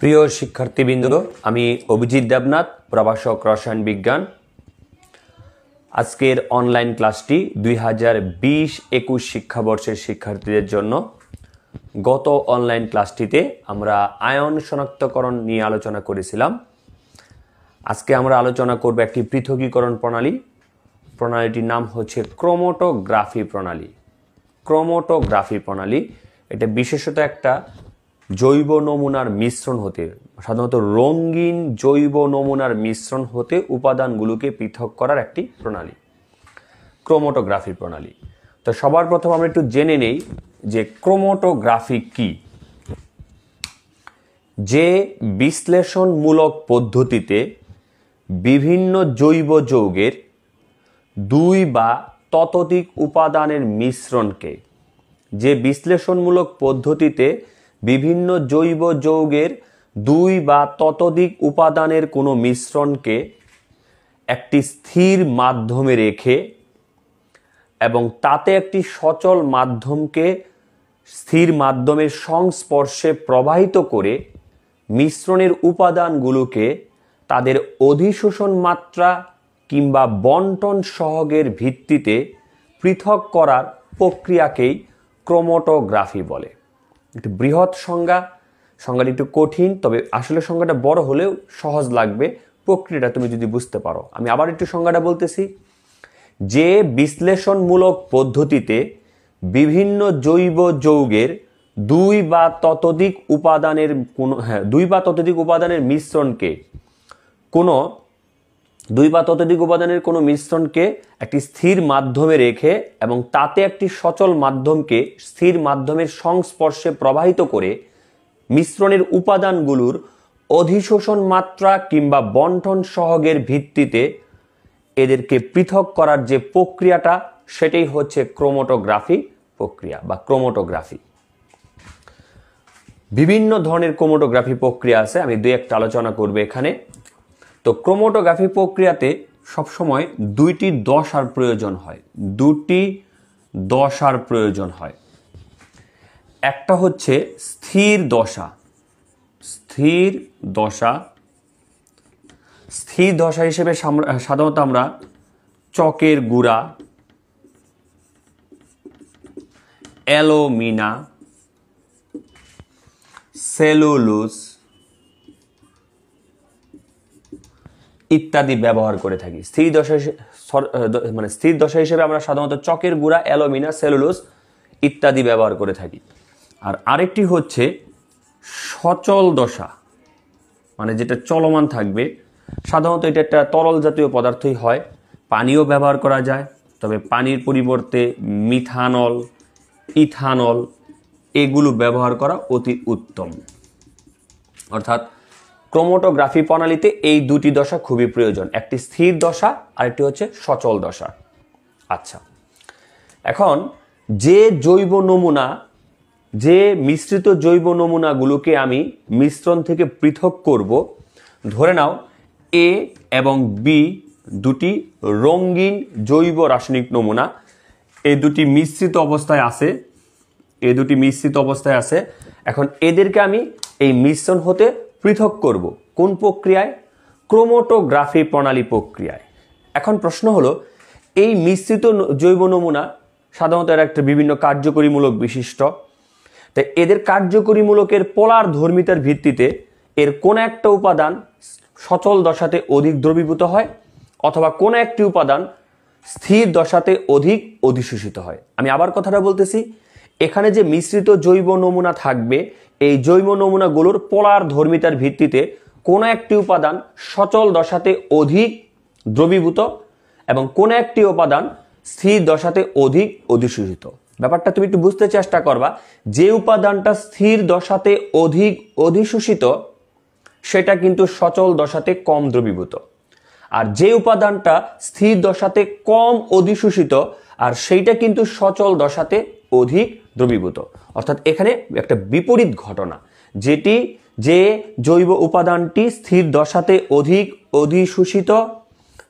প্রিয় শিক্ষার্থীবৃন্দ আমি অভিজিৎ দেবনাথ প্রভাষক রসায়ন বিজ্ঞান আজকের অনলাইন ক্লাসটি দুই হাজার বিশ একুশ শিক্ষাবর্ষের শিক্ষার্থীদের জন্য গত অনলাইন ক্লাসটিতে আমরা আয়ন শনাক্তকরণ নিয়ে আলোচনা করেছিলাম আজকে আমরা আলোচনা করব একটি পৃথকীকরণ প্রণালী প্রণালীটির নাম হচ্ছে ক্রোমোটোগ্রাফি প্রণালী ক্রোমোটোগ্রাফি প্রণালী এটা বিশেষত একটা জৈব নমুনার মিশ্রণ হতে সাধারণত রঙিন জৈব নমুনার মিশ্রণ হতে উপাদানগুলোকে পৃথক করার একটি প্রণালী ক্রোমোটোগ্রাফি প্রণালী তো সবার প্রথম আমরা একটু জেনে নেই যে ক্রোমোটোগ্রাফি কি যে বিশ্লেষণমূলক পদ্ধতিতে বিভিন্ন জৈব যৌগের দুই বা ততোধিক উপাদানের মিশ্রণকে যে বিশ্লেষণমূলক পদ্ধতিতে বিভিন্ন জৈব যৌগের দুই বা ততোধিক উপাদানের কোনো মিশ্রণকে একটি স্থির মাধ্যমে রেখে এবং তাতে একটি সচল মাধ্যমকে স্থির মাধ্যমের সংস্পর্শে প্রবাহিত করে মিশ্রণের উপাদানগুলোকে তাদের অধিশোষণ মাত্রা কিংবা বন্টন সহগের ভিত্তিতে পৃথক করার প্রক্রিয়াকেই ক্রোমোটোগ্রাফি বলে একটু বৃহৎ সংজ্ঞা সংজ্ঞাটি একটু কঠিন তবে আসলে সংজ্ঞাটা বড় হলেও সহজ লাগবে প্রক্রিয়াটা তুমি যদি বুঝতে পারো আমি আবার একটু সংজ্ঞাটা বলতেছি যে বিশ্লেষণমূলক পদ্ধতিতে বিভিন্ন জৈব যৌগের দুই বা ততোধিক উপাদানের কোনো হ্যাঁ দুই বা ততোধিক উপাদানের মিশ্রণকে কোনো দুই বা ততোধিক উপাদানের কোনো মিশ্রণকে একটি স্থির মাধ্যমে রেখে এবং তাতে একটি সচল মাধ্যমকে স্থির মাধ্যমের সংস্পর্শে প্রবাহিত করে মিশ্রণের উপাদানগুলোর অধিশোষণ মাত্রা কিংবা বন্টন সহগের ভিত্তিতে এদেরকে পৃথক করার যে প্রক্রিয়াটা সেটাই হচ্ছে ক্রোমোটোগ্রাফি প্রক্রিয়া বা ক্রোমোটোগ্রাফি বিভিন্ন ধরনের ক্রোমোটোগ্রাফি প্রক্রিয়া আছে আমি দু একটা আলোচনা করবো এখানে তো ক্রোমোটোগ্রাফি প্রক্রিয়াতে সবসময় দুইটি দশার প্রয়োজন হয় দুটি দশার প্রয়োজন হয় একটা হচ্ছে স্থির দশা স্থির দশা স্থির দশা হিসেবে সাধারণত আমরা চকের গুড়া অ্যালোমিনা সেলুলুস ইত্যাদি ব্যবহার করে থাকি স্থির দশা মানে স্থির দশা হিসেবে আমরা সাধারণত চকের গুঁড়া অ্যালোমিনা সেলুলোস ইত্যাদি ব্যবহার করে থাকি আর আরেকটি হচ্ছে সচল দশা মানে যেটা চলমান থাকবে সাধারণত এটা একটা তরল জাতীয় পদার্থই হয় পানিও ব্যবহার করা যায় তবে পানির পরিবর্তে মিথানল ইথানল এগুলো ব্যবহার করা অতি উত্তম অর্থাৎ ক্রোমোটোগ্রাফি প্রণালীতে এই দুটি দশা খুবই প্রয়োজন একটি স্থির দশা আর একটি হচ্ছে সচল দশা আচ্ছা এখন যে জৈব নমুনা যে মিশ্রিত জৈব নমুনাগুলোকে আমি মিশ্রণ থেকে পৃথক করব ধরে নাও এ এবং বি দুটি রঙিন জৈব রাসায়নিক নমুনা এই দুটি মিশ্রিত অবস্থায় আছে এই দুটি মিশ্রিত অবস্থায় আছে এখন এদেরকে আমি এই মিশ্রণ হতে পৃথক করব কোন প্রক্রিয়ায় ক্রোমোটোগ্রাফি প্রণালী প্রক্রিয়ায় এখন প্রশ্ন হলো এই মিশ্রিত জৈব নমুনা সাধারণত এর একটা বিভিন্ন কার্যকরীমূলক বিশিষ্ট তাই এদের কার্যকরীমূলকের পোলার ধর্মিতার ভিত্তিতে এর কোন একটা উপাদান সচল দশাতে অধিক দ্রবীভূত হয় অথবা কোন একটি উপাদান স্থির দশাতে অধিক অধিশোষিত হয় আমি আবার কথাটা বলতেছি এখানে যে মিশ্রিত জৈব নমুনা থাকবে এই জৈব নমুনাগুলোর পলার ধর্মিতার ভিত্তিতে কোনো একটি উপাদান সচল দশাতে অধিক দ্রবীভূত এবং কোনো একটি উপাদান স্থির দশাতে অধিক অধিসূচিত ব্যাপারটা তুমি একটু বুঝতে চেষ্টা করবা যে উপাদানটা স্থির দশাতে অধিক অধিসূচিত সেটা কিন্তু সচল দশাতে কম দ্রবীভূত আর যে উপাদানটা স্থির দশাতে কম অধিসূচিত আর সেইটা কিন্তু সচল দশাতে অধিক দ্রবীভূত অর্থাৎ এখানে একটা বিপরীত ঘটনা যেটি যে জৈব উপাদানটি স্থির দশাতে অধিক অধিশোষিত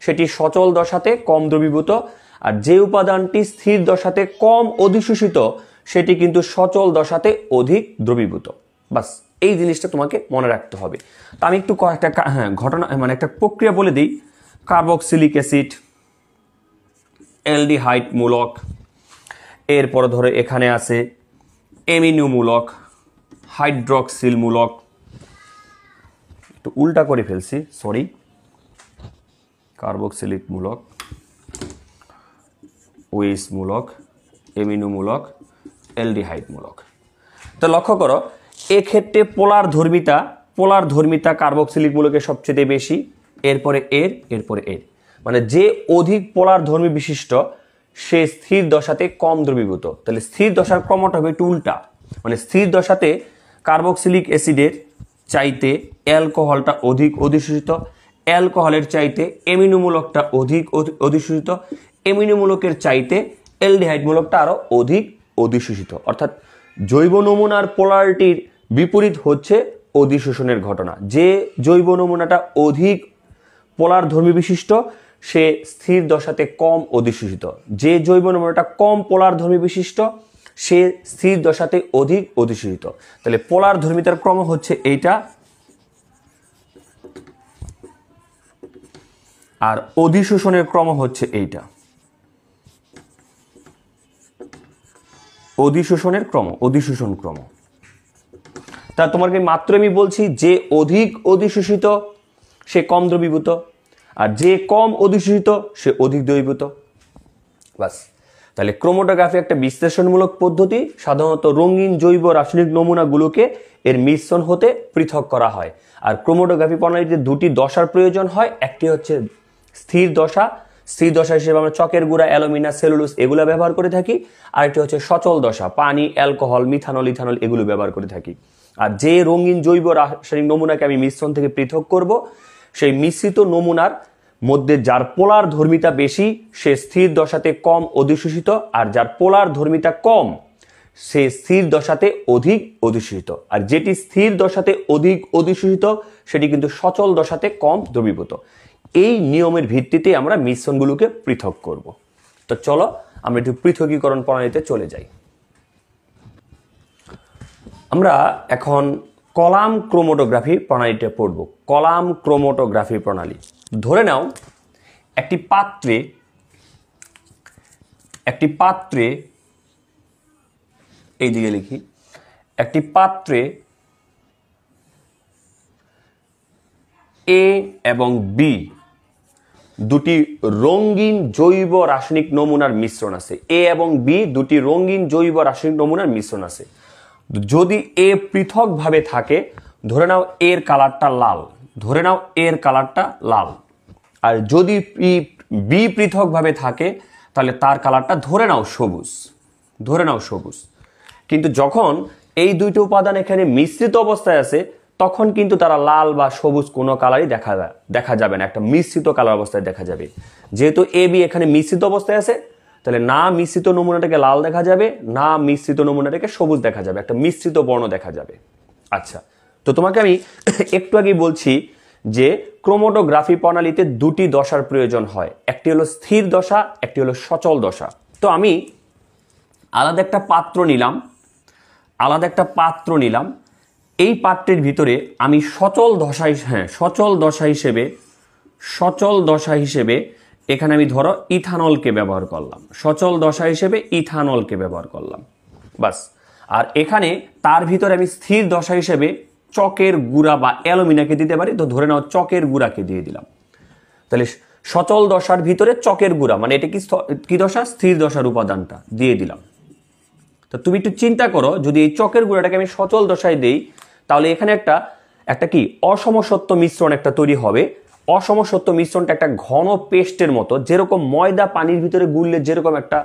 সেটি সচল দশাতে কম দ্রবীভূত আর যে উপাদানটি স্থির দশাতে কম অধিশোষিত সেটি কিন্তু সচল দশাতে অধিক দ্রবীভূত বাস এই জিনিসটা তোমাকে মনে রাখতে হবে তা আমি একটু একটা হ্যাঁ, ঘটনা মানে একটা প্রক্রিয়া বলে দিই কার্বক্সিলিক অ্যাসিড এলডিহাইট মূলক এরপর ধরে এখানে আছে এমিনিউমূলক হাইড্রক্সিলমূলক একটু উল্টা করে ফেলছি সরি কার্বক্সিলিকমূলক উইসমূলক এমিনুমূলক এলডিহাইডমূলক তো লক্ষ্য করো এক্ষেত্রে পোলার ধর্মিতা পোলার ধর্মিতা কার্বক্সিলিকমূলকের সবচেয়ে বেশি এরপরে এর এরপরে এর মানে যে অধিক পোলার ধর্মী বিশিষ্ট সে স্থির দশাতে কম দ্রবীভূত তাহলে স্থির দশার ক্রমটা হবে একটু উল্টা মানে স্থির দশাতে কার্বক্সিলিক অ্যাসিডের চাইতে অ্যালকোহলটা অধিক অধিশোষিত অ্যালকোহলের চাইতে এমিনোমূলকটা অধিক অধিশোষিত এমিনোমূলকের চাইতে এলডিহাইডমূলকটা আরও অধিক অধিশোষিত অর্থাৎ জৈব নমুনার পোলারিটির বিপরীত হচ্ছে অধিশোষণের ঘটনা যে জৈব নমুনাটা অধিক পোলার ধর্মী বিশিষ্ট সে স্থির দশাতে কম অধিশোষিত যে জৈব নমুনাটা কম পোলার ধর্মী বিশিষ্ট সে স্থির দশাতে অধিক অধিশোষিত তাহলে পোলার ধর্মিতার ক্রম হচ্ছে এইটা আর অধিশোষণের ক্রম হচ্ছে এইটা অধিশোষণের ক্রম অধিশোষণ ক্রম তা তোমাকে মাত্র আমি বলছি যে অধিক অধিশোষিত সে কম দ্রবীভূত আর যে কম অধিশোষিত সে অধিক দৈবত বাস তাহলে ক্রোমোটোগ্রাফি একটা বিশ্লেষণমূলক পদ্ধতি সাধারণত রঙিন জৈব রাসায়নিক নমুনাগুলোকে এর মিশ্রণ হতে পৃথক করা হয় আর ক্রোমোটোগ্রাফি প্রণালীতে দুটি দশার প্রয়োজন হয় একটি হচ্ছে স্থির দশা স্থির দশা হিসেবে আমরা চকের গুঁড়া অ্যালুমিনা সেলুলোস এগুলো ব্যবহার করে থাকি আর একটি হচ্ছে সচল দশা পানি অ্যালকোহল মিথানল ইথানল এগুলো ব্যবহার করে থাকি আর যে রঙিন জৈব রাসায়নিক নমুনাকে আমি মিশ্রণ থেকে পৃথক করব সেই মিশ্রিত নমুনার মধ্যে যার পোলার ধর্মিতা বেশি সে স্থির দশাতে কম অধিশোষিত আর যার পোলার ধর্মিতা কম সে স্থির দশাতে অধিক অধিশোষিত আর যেটি স্থির দশাতে অধিক অধিশোষিত সেটি কিন্তু সচল দশাতে কম দ্রবীভূত এই নিয়মের ভিত্তিতে আমরা মিশ্রণগুলোকে পৃথক করব তো চলো আমরা একটু পৃথকীকরণ প্রণালীতে চলে যাই আমরা এখন কলাম ক্রোমোটোগ্রাফি প্রণালীটা পড়ব কলাম ক্রোমোটোগ্রাফি প্রণালী ধরে নাও একটি পাত্রে একটি পাত্রে এই দিকে লিখি একটি পাত্রে এ এবং বি দুটি রঙিন জৈব রাসায়নিক নমুনার মিশ্রণ আছে এ এবং বি দুটি রঙিন জৈব রাসায়নিক নমুনার মিশ্রণ আছে যদি এ পৃথকভাবে থাকে ধরে নাও এর কালারটা লাল ধরে নাও এর কালারটা লাল আর যদি বি পৃথকভাবে থাকে তাহলে তার কালারটা ধরে নাও সবুজ ধরে নাও সবুজ কিন্তু যখন এই দুইটি উপাদান এখানে মিশ্রিত অবস্থায় আছে তখন কিন্তু তারা লাল বা সবুজ কোনো কালারই দেখা দেখা যাবে না একটা মিশ্রিত কালার অবস্থায় দেখা যাবে যেহেতু এ বি এখানে মিশ্রিত অবস্থায় আছে তাহলে না মিশ্রিত নমুনাটাকে লাল দেখা যাবে না মিশ্রিত নমুনাটাকে সবুজ দেখা যাবে একটা মিশ্রিত বর্ণ দেখা যাবে আচ্ছা তো তোমাকে আমি একটু আগেই বলছি যে ক্রোমোটোগ্রাফি প্রণালীতে দুটি দশার প্রয়োজন হয় একটি হলো স্থির দশা একটি হলো সচল দশা তো আমি আলাদা একটা পাত্র নিলাম আলাদা একটা পাত্র নিলাম এই পাত্রের ভিতরে আমি সচল দশা হ্যাঁ সচল দশা হিসেবে সচল দশা হিসেবে এখানে আমি ধরো ইথানলকে ব্যবহার করলাম সচল দশা হিসেবে ইথানলকে ব্যবহার করলাম বাস আর এখানে তার ভিতরে আমি স্থির দশা হিসেবে চকের গুড়া বা অ্যালুমিনাকে দিতে পারি তো ধরে নাও চকের গুড়াকে দিয়ে দিলাম তাহলে সচল দশার ভিতরে চকের গুড়া মানে এটা কি কি দশা স্থির দশার উপাদানটা দিয়ে দিলাম তো তুমি একটু চিন্তা করো যদি এই চকের গুঁড়াটাকে আমি সচল দশায় দেই তাহলে এখানে একটা একটা কি অসমসত্ব মিশ্রণ একটা তৈরি হবে অসম সত্য মিশ্রণটা একটা ঘন পেস্টের মতো যেরকম ময়দা পানির ভিতরে গুললে যেরকম একটা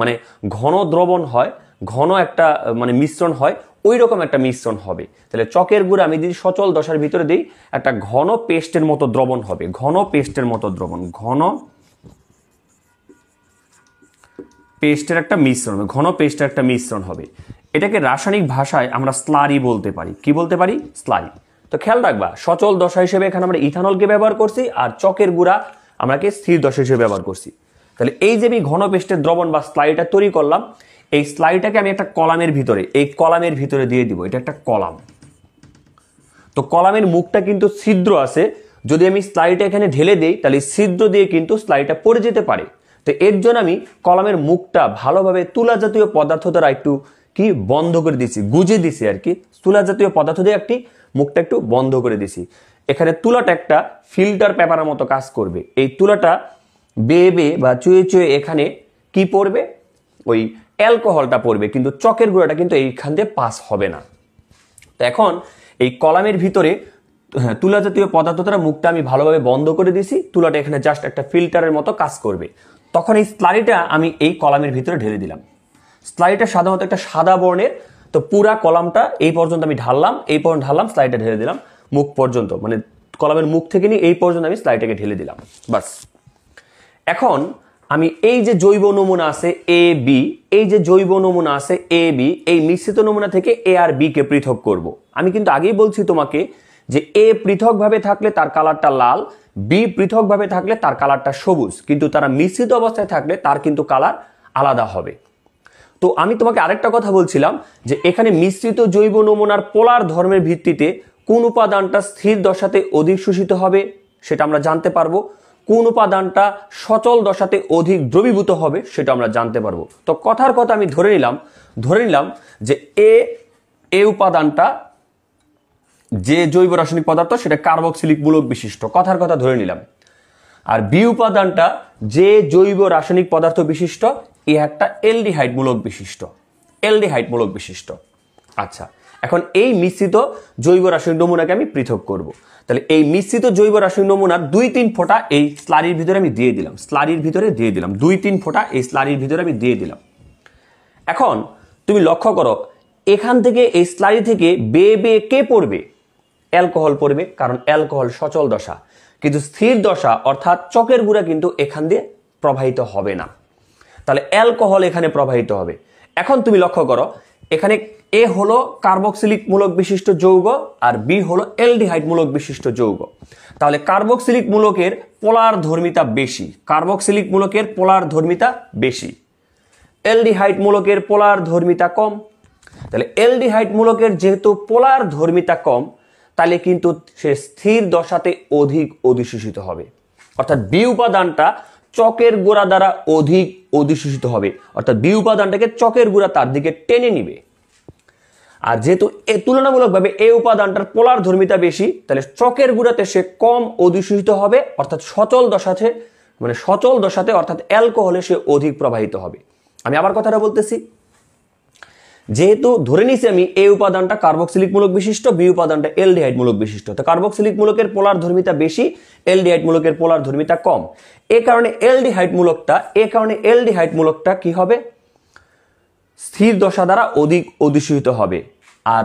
মানে ঘন দ্রবণ হয় ঘন একটা মানে মিশ্রণ হয় ওই রকম একটা মিশ্রণ হবে তাহলে চকের গুঁড়া আমি যদি সচল দশার ভিতরে দিই একটা ঘন পেস্টের মতো দ্রবণ হবে ঘন পেস্টের মতো দ্রবণ ঘন পেস্টের একটা মিশ্রণ হবে ঘন পেস্টের একটা মিশ্রণ হবে এটাকে রাসায়নিক ভাষায় আমরা স্লারি বলতে পারি কি বলতে পারি স্লারি তো খেয়াল রাখবা সচল দশা হিসেবে এখানে আমরা ইথানলকে ব্যবহার করছি আর চকের গুঁড়া আমরাকে স্থির দশা হিসেবে ব্যবহার করছি তাহলে এই যে আমি ঘন পেস্টের দ্রবণ বা স্লাইটা তৈরি করলাম এই স্লাইটাকে আমি একটা কলামের ভিতরে এই কলামের ভিতরে দিয়ে দিব এটা একটা কলাম তো কলামের মুখটা কিন্তু ছিদ্র আছে যদি আমি স্লাইডটা এখানে ঢেলে দিই তাহলে ছিদ্র দিয়ে কিন্তু স্লাইডটা পড়ে যেতে পারে তো এর জন্য আমি কলামের মুখটা ভালোভাবে তুলা জাতীয় পদার্থ দ্বারা একটু কি বন্ধ করে দিছি গুজে দিছি আর কি তুলা জাতীয় পদার্থ দিয়ে একটি মুখটা একটু বন্ধ করে দিছি এখানে তুলাটা একটা ফিল্টার পেপারের মতো কাজ করবে এই তুলাটা বেয়ে বেয়ে বা চুয়ে চুয়ে এখানে কি পড়বে ওই অ্যালকোহলটা পড়বে কিন্তু চকের গুঁড়াটা কিন্তু এইখান দিয়ে পাস হবে না তো এখন এই কলামের ভিতরে হ্যাঁ, তুলা জাতীয় পদার্থ মুখটা আমি ভালোভাবে বন্ধ করে দিছি তুলাটা এখানে জাস্ট একটা ফিল্টারের মতো কাজ করবে তখন এই স্লারিটা আমি এই কলামের ভিতরে ঢেলে দিলাম স্লারিটা সাধারণত একটা সাদা বর্ণের তো পুরা কলামটা এই পর্যন্ত আমি ঢাললাম এই পর্যন্ত ঢাললাম স্লাইডটা ঢেলে দিলাম মুখ পর্যন্ত মানে কলামের মুখ থেকে নিয়ে এই পর্যন্ত আমি স্লাইডটাকে ঢেলে দিলাম বাস এখন আমি এই যে জৈব নমুনা আছে এ বি এই যে জৈব নমুনা আছে এ বি এই মিশ্রিত নমুনা থেকে এ আর বিকে পৃথক করব। আমি কিন্তু আগেই বলছি তোমাকে যে এ পৃথকভাবে থাকলে তার কালারটা লাল বি পৃথকভাবে থাকলে তার কালারটা সবুজ কিন্তু তারা মিশ্রিত অবস্থায় থাকলে তার কিন্তু কালার আলাদা হবে তো আমি তোমাকে আরেকটা কথা বলছিলাম যে এখানে মিশ্রিত জৈব নমুনার পোলার ধর্মের ভিত্তিতে কোন উপাদানটা স্থির দশাতে অধিক শোষিত হবে সেটা আমরা জানতে পারবো কোন উপাদানটা সচল দশাতে অধিক দ্রবীভূত হবে সেটা আমরা জানতে পারবো তো কথার কথা আমি ধরে নিলাম ধরে নিলাম যে এ এ উপাদানটা যে জৈব রাসায়নিক পদার্থ সেটা কার্বক্সিলিক মূলক বিশিষ্ট কথার কথা ধরে নিলাম আর বি উপাদানটা যে জৈব রাসায়নিক পদার্থ বিশিষ্ট এলডিহাইট এলডিহাইডমূলক বিশিষ্ট এলডিহাইডমূলক বিশিষ্ট আচ্ছা এখন এই মিশ্রিত জৈব রাসায়নিক নমুনাকে আমি পৃথক করব। তাহলে এই মিশ্রিত জৈব রাসায়নিক নমুনার দুই তিন ফোঁটা এই স্লারির ভিতরে আমি দিয়ে দিলাম স্লারির ভিতরে দিয়ে দিলাম দুই তিন ফোঁটা এই স্লারির ভিতরে আমি দিয়ে দিলাম এখন তুমি লক্ষ্য করো এখান থেকে এই স্লারি থেকে বেয়ে বেয়ে কে পড়বে অ্যালকোহল পড়বে কারণ অ্যালকোহল সচল দশা কিন্তু স্থির দশা অর্থাৎ চকের গুঁড়া কিন্তু এখান দিয়ে প্রবাহিত হবে না তাহলে অ্যালকোহল এখানে প্রবাহিত হবে এখন তুমি লক্ষ্য করো এখানে এ হলো কার্বক্সিলিক মূলক বিশিষ্ট যৌগ আর বি হলো এলডিহাইড মূলক বিশিষ্ট যৌগ তাহলে কার্বক্সিলিক মূলকের পোলার ধর্মিতা বেশি কার্বক্সিলিক মূলকের পোলার ধর্মিতা বেশি এলডিহাইড মূলকের পোলার ধর্মিতা কম তাহলে এলডিহাইড মূলকের যেহেতু পোলার ধর্মিতা কম তাহলে কিন্তু সে স্থির দশাতে অধিক অধিশোষিত হবে অর্থাৎ বি উপাদানটা চকের গোড়া দ্বারা অধিক অধিশোষিত হবে অর্থাৎ বি উপাদানটাকে চকের গুঁড়া তার দিকে টেনে নিবে আর যেহেতু এ তুলনামূলকভাবে এ উপাদানটার পোলার ধর্মিতা বেশি তাহলে চকের গুঁড়াতে সে কম অধিশোষিত হবে অর্থাৎ সচল দশাতে মানে সচল দশাতে অর্থাৎ অ্যালকোহলে সে অধিক প্রবাহিত হবে আমি আবার কথাটা বলতেছি যেহেতু ধরে নিছি আমি এ উপাদানটা কার্বক্সিলিক মূলক বিশিষ্ট বি উপাদানটা এলডিহাইড মূলক বিশিষ্ট তো কার্বক্সিলিক মূলকের পোলার ধর্মিতা বেশি এলডিহাইড মূলকের পোলার ধর্মিতা কম এ কারণে এলডিহাইড মূলকটা এ কারণে এলডিহাইড মূলকটা কি হবে স্থির দশা দ্বারা অধিক অধিসূহিত হবে আর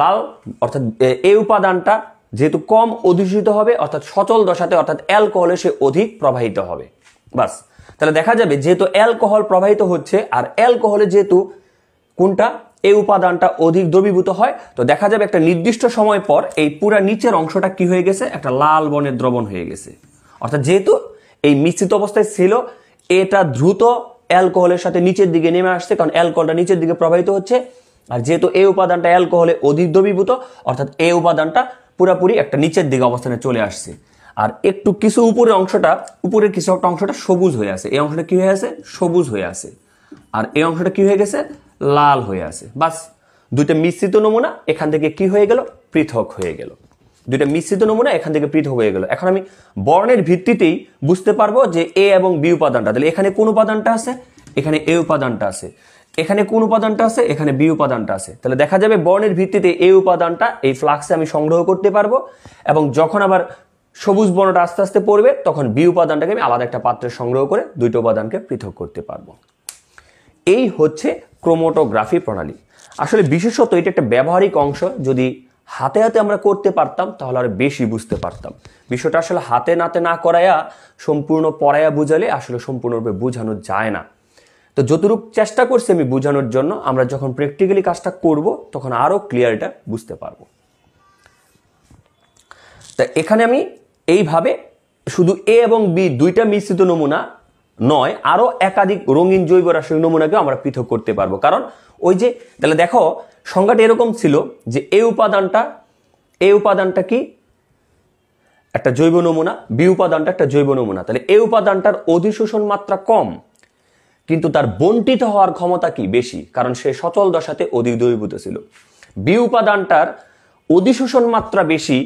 লাল অর্থাৎ এ উপাদানটা যেহেতু কম অধিষ্ঠিত হবে অর্থাৎ সচল দশাতে অর্থাৎ অ্যালকোহলে সে অধিক প্রবাহিত হবে বাস তাহলে দেখা যাবে যেহেতু অ্যালকোহল প্রবাহিত হচ্ছে আর অ্যালকোহলে যেহেতু কোনটা এই উপাদানটা অধিক দ্রবীভূত হয় তো দেখা যাবে একটা নির্দিষ্ট সময় পর এই পুরা নিচের অংশটা কি হয়ে গেছে একটা লাল বনের দ্রবণ হয়ে গেছে অর্থাৎ যেহেতু এই মিশ্রিত অবস্থায় ছিল এটা দ্রুত অ্যালকোহলের সাথে নিচের দিকে নেমে আসছে কারণ অ্যালকোহলটা নিচের দিকে প্রবাহিত হচ্ছে আর যেহেতু এই উপাদানটা অ্যালকোহলে অধিক দ্রবীভূত অর্থাৎ এই উপাদানটা পুরাপুরি একটা নিচের দিকে অবস্থানে চলে আসছে আর একটু কিছু উপরের অংশটা উপরের কিছু একটা অংশটা সবুজ হয়ে আছে এই অংশটা কি হয়ে আছে সবুজ হয়ে আছে আর এই অংশটা কি হয়ে গেছে লাল হয়ে আছে বাস দুইটা মিশ্রিত নমুনা এখান থেকে কি হয়ে গেল পৃথক হয়ে গেল দুইটা মিশ্রিত নমুনা এখান থেকে পৃথক হয়ে গেল এখন আমি বর্ণের ভিত্তিতেই বুঝতে পারবো যে এ এবং বি উপাদানটা তাহলে এখানে কোন উপাদানটা আছে এখানে এ উপাদানটা আছে এখানে কোন উপাদানটা আছে এখানে বি উপাদানটা আছে তাহলে দেখা যাবে বর্ণের ভিত্তিতে এই উপাদানটা এই ফ্লাক্সে আমি সংগ্রহ করতে পারবো এবং যখন আবার সবুজ বর্ণটা আস্তে আস্তে পড়বে তখন বি উপাদানটাকে আমি আলাদা একটা পাত্রে সংগ্রহ করে দুইটা উপাদানকে পৃথক করতে পারবো এই হচ্ছে ক্রোমোটোগ্রাফি প্রণালী আসলে বিশেষত এটা একটা ব্যবহারিক অংশ যদি হাতে হাতে আমরা করতে পারতাম তাহলে আরও বেশি বুঝতে পারতাম বিষয়টা আসলে হাতে নাতে না করায়া সম্পূর্ণ পড়ায়া বুঝালে আসলে সম্পূর্ণরূপে বোঝানো যায় না তো যতটুক চেষ্টা করছি আমি বোঝানোর জন্য আমরা যখন প্র্যাকটিক্যালি কাজটা করব তখন আরও ক্লিয়ারটা বুঝতে পারবো তা এখানে আমি এইভাবে শুধু এ এবং বি দুইটা মিশ্রিত নমুনা নয় আরও একাধিক রঙিন জৈব রাসায়নিক নমুনাকে আমরা পৃথক করতে পারবো কারণ ওই যে তাহলে দেখো সংজ্ঞাটা এরকম ছিল যে এই উপাদানটা এই উপাদানটা কি একটা জৈব নমুনা বি উপাদানটা একটা জৈব নমুনা তাহলে এই উপাদানটার অধিশোষণ মাত্রা কম কিন্তু তার বন্টিত হওয়ার ক্ষমতা কি বেশি কারণ সে সচল দশাতে অধিক দ্রবীভূত ছিল বি উপাদানটার অধিশোষণ মাত্রা বেশি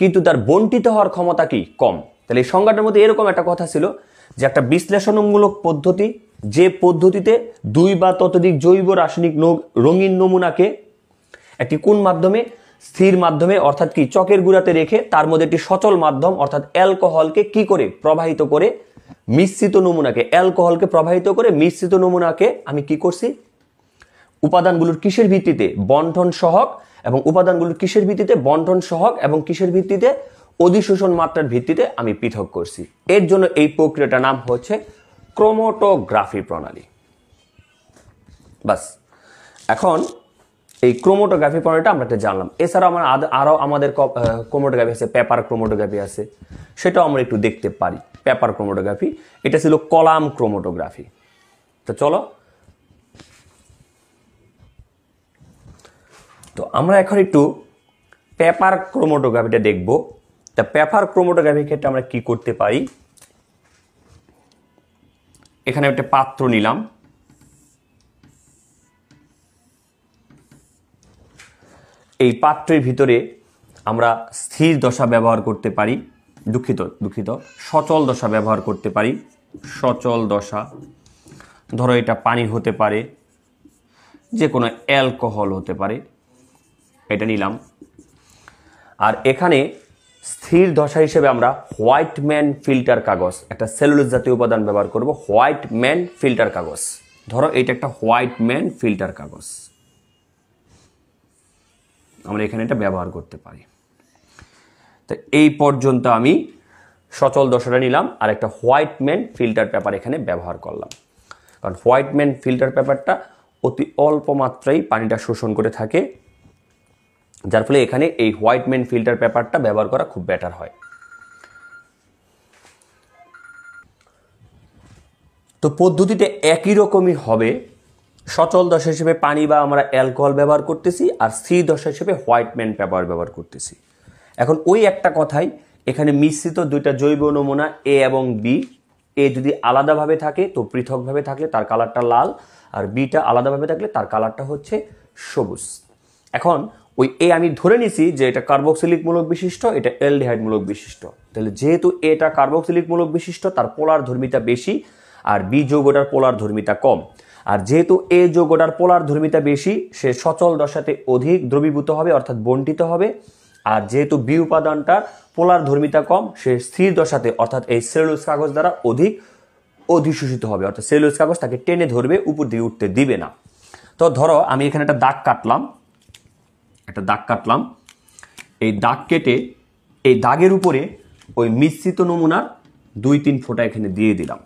কিন্তু তার বন্টিত হওয়ার ক্ষমতা কি কম তাহলে এই সংজ্ঞাটার মধ্যে এরকম একটা কথা ছিল যে একটা বিশ্লেষণমূলক পদ্ধতি যে পদ্ধতিতে দুই বা ততোধিক জৈব রাসায়নিক রঙিন নমুনাকে একটি কোন মাধ্যমে স্থির মাধ্যমে অর্থাৎ কি চকের গুড়াতে রেখে তার মধ্যে একটি সচল মাধ্যম অর্থাৎ অ্যালকোহলকে কি করে প্রবাহিত করে মিশ্রিত নমুনাকে অ্যালকোহলকে প্রবাহিত করে মিশ্রিত নমুনাকে আমি কি করছি উপাদানগুলোর কিসের ভিত্তিতে বন্টন সহক এবং উপাদানগুলোর কিসের ভিত্তিতে বন্টন সহক এবং কিসের ভিত্তিতে অধিশোষণ মাত্রার ভিত্তিতে আমি পৃথক করছি এর জন্য এই প্রক্রিয়াটার নাম হচ্ছে ক্রোমোটোগ্রাফি প্রণালী বাস এখন এই ক্রোমোটোগ্রাফি প্রণালীটা আমরা একটা জানলাম এছাড়াও আমার আরও আমাদের ক্রোমোটোগ্রাফি আছে পেপার ক্রোমোটোগ্রাফি আছে সেটাও আমরা একটু দেখতে পারি পেপার ক্রোমোটোগ্রাফি এটা ছিল কলাম ক্রোমোটোগ্রাফি তো চলো তো আমরা এখন একটু পেপার ক্রোমোটোগ্রাফিটা দেখবো তা প্যাফার ক্রোমোটোগ্রাফির ক্ষেত্রে আমরা কি করতে পারি এখানে একটা পাত্র নিলাম এই পাত্রের ভিতরে আমরা স্থির দশা ব্যবহার করতে পারি দুঃখিত দুঃখিত সচল দশা ব্যবহার করতে পারি সচল দশা ধরো এটা পানি হতে পারে যে কোনো অ্যালকোহল হতে পারে এটা নিলাম আর এখানে স্থির দশা হিসেবে আমরা হোয়াইট ম্যান ফিল্টার কাগজ একটা সেলুলোজ জাতীয় উপাদান ব্যবহার করব হোয়াইট ম্যান ফিল্টার কাগজ ধরো এটা একটা হোয়াইট ম্যান ফিল্টার কাগজ আমরা এখানে এটা ব্যবহার করতে পারি তো এই পর্যন্ত আমি সচল দশাটা নিলাম আর একটা হোয়াইট ম্যান ফিল্টার পেপার এখানে ব্যবহার করলাম কারণ হোয়াইট ম্যান ফিল্টার পেপারটা অতি অল্প মাত্রায় পানিটা শোষণ করে থাকে যার ফলে এখানে এই হোয়াইট মেন ফিল্টার পেপারটা ব্যবহার করা খুব বেটার হয় তো পদ্ধতিটা একই রকমই হবে সচল দশা হিসেবে পানি বা আমরা অ্যালকোহল ব্যবহার করতেছি আর সি দশা হিসেবে হোয়াইট ম্যান পেপার ব্যবহার করতেছি এখন ওই একটা কথাই এখানে মিশ্রিত দুইটা জৈব নমুনা এ এবং বি এ যদি আলাদাভাবে থাকে তো পৃথকভাবে থাকলে তার কালারটা লাল আর বিটা আলাদাভাবে থাকলে তার কালারটা হচ্ছে সবুজ এখন ওই এ আমি ধরে নিছি যে এটা কার্বক্সিলিক মূলক বিশিষ্ট এটা এলডিহাইড মূলক বিশিষ্ট তাহলে যেহেতু এটা কার্বক্সিলিক মূলক বিশিষ্ট তার পোলার ধর্মিতা বেশি আর বি যৌগটার পোলার ধর্মিতা কম আর যেহেতু এ যৌগটার পোলার ধর্মিতা বেশি সে সচল দশাতে অধিক দ্রবীভূত হবে অর্থাৎ বন্টিত হবে আর যেহেতু বি উপাদানটার পোলার ধর্মিতা কম সে স্থির দশাতে অর্থাৎ এই সেলুস কাগজ দ্বারা অধিক অধিশোষিত হবে অর্থাৎ সেলুস কাগজ তাকে টেনে ধরবে উপর দিয়ে উঠতে দিবে না তো ধরো আমি এখানে একটা দাগ কাটলাম একটা দাগ কাটলাম এই দাগ কেটে এই দাগের উপরে ওই মিশ্রিত নমুনার দুই তিন ফোঁটা এখানে দিয়ে দিলাম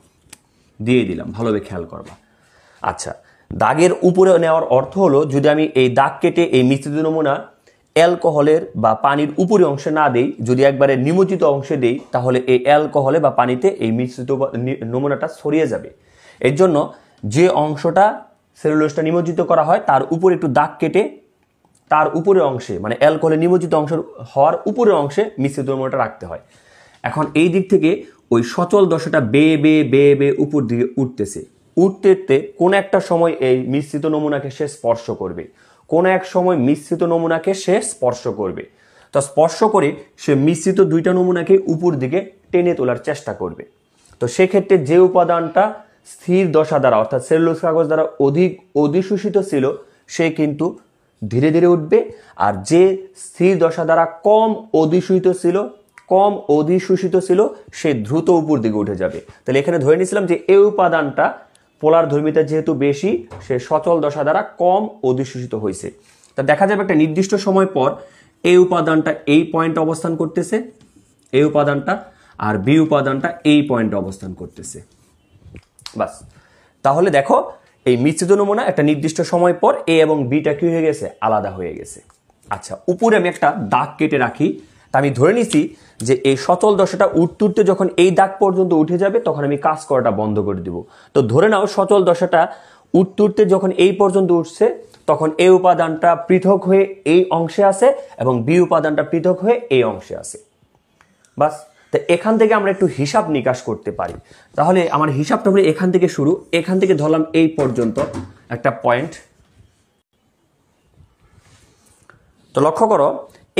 দিয়ে দিলাম ভালোভাবে খেয়াল করবা আচ্ছা দাগের উপরে নেওয়ার অর্থ হলো যদি আমি এই দাগ কেটে এই মিশ্রিত নমুনা অ্যালকোহলের বা পানির উপরে অংশে না দেই যদি একবারে নিমজ্জিত অংশে দেই তাহলে এই অ্যালকোহলে বা পানিতে এই মিশ্রিত নমুনাটা ছড়িয়ে যাবে এর জন্য যে অংশটা সেলুলোজটা নিমজ্জিত করা হয় তার উপরে একটু দাগ কেটে তার উপরের অংশে মানে অ্যালকোহলে নিমজ্জিত অংশ হওয়ার উপরের অংশে মিশ্রিত দ্রবণটা রাখতে হয় এখন এই দিক থেকে ওই সচল দশাটা বেয়ে বেয়ে বেয়ে বেয়ে উপর দিকে উঠতেছে উঠতে উঠতে কোনো একটা সময় এই মিশ্রিত নমুনাকে সে স্পর্শ করবে কোনো এক সময় মিশ্রিত নমুনাকে সে স্পর্শ করবে তা স্পর্শ করে সে মিশ্রিত দুইটা নমুনাকে উপর দিকে টেনে তোলার চেষ্টা করবে তো সেক্ষেত্রে যে উপাদানটা স্থির দশা দ্বারা অর্থাৎ সেলুলোজ কাগজ দ্বারা অধিক অধিশোষিত ছিল সে কিন্তু ধীরে ধীরে উঠবে আর যে স্থির দশা দ্বারা কম অধিসূচিত ছিল কম অধিশূষিত ছিল সে দ্রুত উপর দিকে উঠে যাবে তাহলে এখানে ধরে নিয়েছিলাম যে এই উপাদানটা পোলার ধর্মিতা যেহেতু বেশি সে সচল দশা দ্বারা কম অধিশূষিত হয়েছে তা দেখা যাবে একটা নির্দিষ্ট সময় পর এই উপাদানটা এই পয়েন্টে অবস্থান করতেছে এই উপাদানটা আর বি উপাদানটা এই পয়েন্টে অবস্থান করতেছে বাস তাহলে দেখো এই মিশ্রিত নমুনা একটা নির্দিষ্ট সময় পর এ এবং বিটা কি হয়ে গেছে আলাদা হয়ে গেছে আচ্ছা উপরে আমি একটা দাগ কেটে রাখি তা আমি ধরে নিছি যে এই সচল দশাটা উঠতে উঠতে যখন এই দাগ পর্যন্ত উঠে যাবে তখন আমি কাজ করাটা বন্ধ করে দিব তো ধরে নাও সচল দশাটা উঠতে উঠতে যখন এই পর্যন্ত উঠছে তখন এই উপাদানটা পৃথক হয়ে এই অংশে আছে এবং বি উপাদানটা পৃথক হয়ে এই অংশে আছে বাস তো এখান থেকে আমরা একটু হিসাব নিকাশ করতে পারি তাহলে আমার হিসাবটা হলে এখান থেকে শুরু এখান থেকে ধরলাম এই পর্যন্ত একটা পয়েন্ট তো লক্ষ্য করো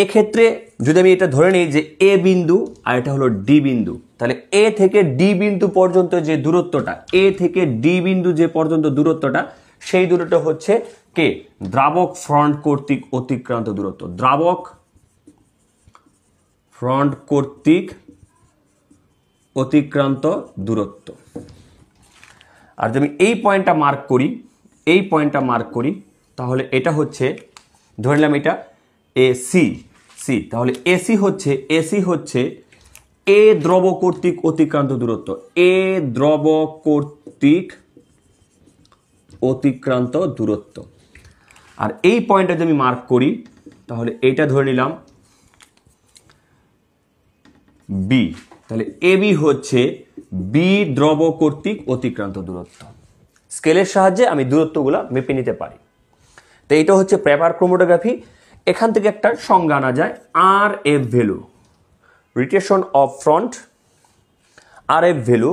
এক্ষেত্রে যদি আমি এটা ধরে নিই যে এ বিন্দু আর এটা হলো ডি বিন্দু তাহলে এ থেকে ডি বিন্দু পর্যন্ত যে দূরত্বটা এ থেকে ডি বিন্দু যে পর্যন্ত দূরত্বটা সেই দূরত্ব হচ্ছে কে দ্রাবক ফ্রন্ট কর্তৃক অতিক্রান্ত দূরত্ব দ্রাবক ফ্রন্ট কর্তৃক অতিক্রান্ত দূরত্ব আর যদি আমি এই পয়েন্টটা মার্ক করি এই পয়েন্টটা মার্ক করি তাহলে এটা হচ্ছে ধরে নিলাম এটা এ সি সি তাহলে এসি হচ্ছে এসি হচ্ছে এ দ্রব কর্তৃক অতিক্রান্ত দূরত্ব এ দ্রব কর্তৃক অতিক্রান্ত দূরত্ব আর এই পয়েন্টটা যদি আমি মার্ক করি তাহলে এইটা ধরে নিলাম বি তাহলে এবি হচ্ছে বি দ্রব কর্তৃক অতিক্রান্ত দূরত্ব স্কেলের সাহায্যে আমি দূরত্বগুলো মেপে নিতে পারি তো এটা হচ্ছে প্রেপার ক্রোমোটোগ্রাফি এখান থেকে একটা সংজ্ঞা আনা যায় R F value retention of front R F value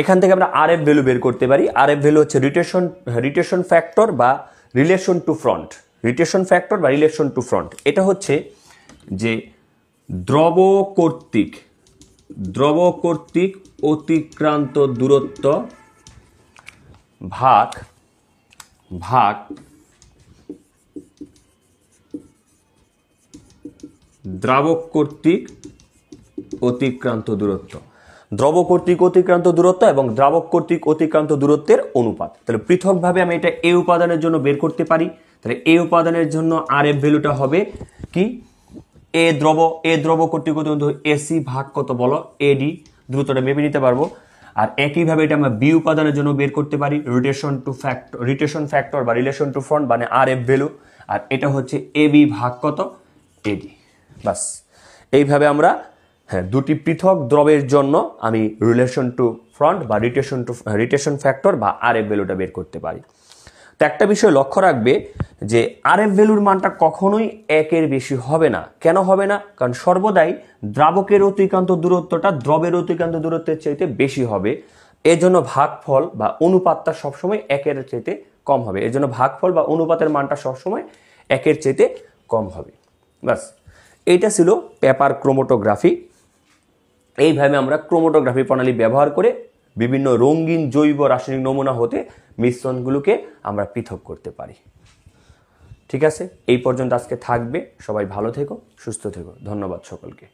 এখান থেকে আমরা আর এফ ভ্যালু বের করতে পারি আর এফ ভ্যালু হচ্ছে রিটেশন রিটেশন ফ্যাক্টর বা relation to front retention factor বা রিলেশন টু ফ্রন্ট এটা হচ্ছে যে দ্রব কর্তৃক দ্রব কর্তৃক অতিক্রান্ত দূরত্ব ভাগ ভাগ দ্রাবক কর্তৃক অতিক্রান্ত দূরত্ব দ্রব কর্তৃক অতিক্রান্ত দূরত্ব এবং দ্রাবক কর্তৃক অতিক্রান্ত দূরত্বের অনুপাত তাহলে পৃথকভাবে আমি এটা এ উপাদানের জন্য বের করতে পারি তাহলে এ উপাদানের জন্য আর এফ ভ্যালুটা হবে কি এ দ্রব এ দ্রব কর্তৃক এসি ভাগ কত বলো এডি দ্রুতটা মেপে নিতে পারবো আর একইভাবে এটা আমরা বি উপাদানের জন্য বের করতে পারি rotation to factor rotation factor বা রিলেশন টু ফ্রন্ট মানে আর এফ ভ্যালু আর এটা হচ্ছে এ বি ভাগ কত এডি বাস এইভাবে আমরা হ্যাঁ দুটি পৃথক দ্রবের জন্য আমি রিলেশন টু ফ্রন্ট বা রিটেশন টু রিটেশন ফ্যাক্টর বা আর এফ ভ্যালুটা বের করতে পারি তো একটা বিষয় লক্ষ্য রাখবে যে আর এফ ভ্যালুর মানটা কখনোই একের বেশি হবে না কেন হবে না কারণ সর্বদাই দ্রাবকের অতিক্রান্ত দূরত্বটা দ্রবের অতিক্রান্ত দূরত্বের চাইতে বেশি হবে এজন্য ভাগফল বা অনুপাতটা সবসময় একের চাইতে কম হবে এজন্য ভাগফল বা অনুপাতের মানটা সবসময় একের চাইতে কম হবে ব্যাস এইটা ছিল পেপার ক্রোমোটোগ্রাফি এইভাবে আমরা ক্রোমোটোগ্রাফি প্রণালী ব্যবহার করে বিভিন্ন রঙিন জৈব রাসায়নিক নমুনা হতে মিশ্রণগুলোকে আমরা পৃথক করতে পারি ঠিক আছে এই পর্যন্ত আজকে থাকবে সবাই ভালো থেকো সুস্থ থেকো ধন্যবাদ সকলকে